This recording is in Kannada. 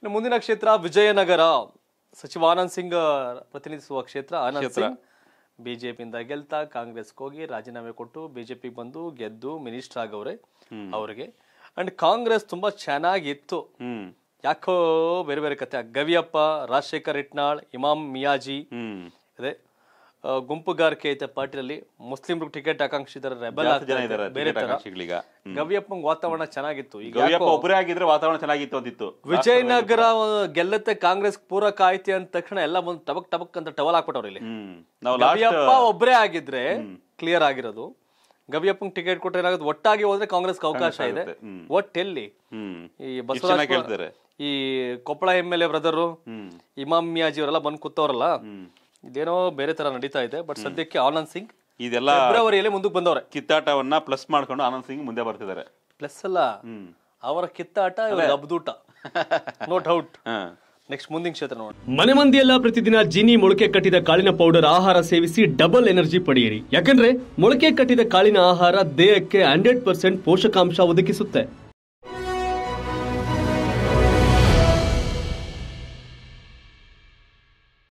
ಇನ್ನು ಮುಂದಿನ ಕ್ಷೇತ್ರ ವಿಜಯನಗರ ಸಚಿವ ಆನಂದ್ ಸಿಂಗ್ ಪ್ರತಿನಿಧಿಸುವ ಕ್ಷೇತ್ರ ಆನಂದ್ ಸಿಂಗ್ ಬಿಜೆಪಿಯಿಂದ ಗೆಲ್ತಾ ಕಾಂಗ್ರೆಸ್ ಹೋಗಿ ರಾಜೀನಾಮೆ ಕೊಟ್ಟು ಬಿಜೆಪಿ ಬಂದು ಗೆದ್ದು ಮಿನಿಸ್ಟರ್ ಆಗವ್ರೆ ಅವ್ರಿಗೆ ಅಂಡ್ ಕಾಂಗ್ರೆಸ್ ತುಂಬಾ ಚೆನ್ನಾಗಿತ್ತು ಯಾಕೋ ಬೇರೆ ಬೇರೆ ಕತೆ ಗವಿಯಪ್ಪ ರಾಜಶೇಖರ್ ಇಟ್ನಾಳ್ ಇಮಾಮ್ ಮಿಯಾಜಿ ಅದೇ ಗುಂಪುಗಾರಿಕೆ ಐತೆ ಪಾರ್ಟಿಯಲ್ಲಿ ಮುಸ್ಲಿಮ್ರು ಟಿಕೆಟ್ ಆಕಾಂಕ್ಷಿ ರೆಬಲ್ ಬೇರೆ ತರ ಗವ್ಯಪ್ಪ ವಾತಾವರಣ ಚೆನ್ನಾಗಿತ್ತು ಈಗ ಗವ್ಯಪ್ಪ ಒಬ್ಬರೇ ಆಗಿದ್ರೆ ವಾತಾವರಣ ಚೆನ್ನಾಗಿತ್ತು ಅಂತಿತ್ತು ವಿಜಯನಗರ ಗೆಲ್ಲತ್ತೆ ಕಾಂಗ್ರೆಸ್ ಪೂರಕ ಐತಿ ಅಂದ ತಕ್ಷಣ ಎಲ್ಲ ಒಂದು ಟಬಕ್ ಟಬಕ್ ಅಂತ ಟವಲ್ ಹಾಕ್ಬಿಟ್ಟವ್ರು ಇಲ್ಲಿ ಗವ್ಯಪ್ಪ ಒಬ್ಬರೇ ಆಗಿದ್ರೆ ಕ್ಲಿಯರ್ ಆಗಿರೋದು ಗವಿಯಪ್ಪನ ಟಿಕೆಟ್ ಕೊಟ್ಟರೆ ಏನಾಗುತ್ತೆ ಒಟ್ಟಾಗಿ ಹೋದ್ರೆ ಕಾಂಗ್ರೆಸ್ ಅವಕಾಶ ಇದೆ ಒಟ್ಟೆಲ್ಲಿ ಈ ಬಸವರಾಜ್ ಈ Koppal M L A brother ಇಮಾಮಿಯಾಜಿ ಮಿಯಾಜಿ ಅವರೆಲ್ಲ ಬಂದು ಕೂತವ್ರಲ್ಲ ಇದೇನೋ ಬೇರೆ ತರ ನಡೀತಾ ಇದೆ ಬಟ್ ಸದ್ಯಕ್ಕೆ ಆನಂದ್ ಸಿಂಗ್ ಇದೆಲ್ಲ ಫೆಬ್ರವರಿಯಲ್ಲಿ ಮುಂದಕ್ಕೆ ಬಂದವ್ರೆ ಕಿತ್ತಾಟವನ್ನ ಪ್ಲಸ್ ಮಾಡ್ಕೊಂಡು ಆನಂದ್ ಸಿಂಗ್ ಮುಂದೆ ಬರ್ತಿದ್ದಾರೆ ಪ್ಲಸ್ ಅಲ್ಲ ಅವರ ಕಿತ್ತಾಟ ಅಬ್ದೂಟ ನೋ ಡೌಟ್ ನೆಕ್ಸ್ಟ್ ಮುಂದಿನ ಕ್ಷೇತ್ರ ನೋಡಿ ಮನೆ ಮಂದಿಯೆಲ್ಲ ಪ್ರತಿದಿನ ಜಿನಿ ಮೊಳಕೆ ಕಟ್ಟಿದ ಕಾಳಿನ ಪೌಡರ್ ಆಹಾರ ಸೇವಿಸಿ ಡಬಲ್ ಎನರ್ಜಿ ಪಡೆಯಿರಿ ಯಾಕಂದ್ರೆ ಮೊಳಕೆ ಕಟ್ಟಿದ ಕಾಳಿನ ಆಹಾರ ದೇಹಕ್ಕೆ ಹಂಡ್ರೆಡ್ ಪರ್ಸೆಂಟ್ ಪೋಷಕಾಂಶ ಒದಗಿಸುತ್ತೆ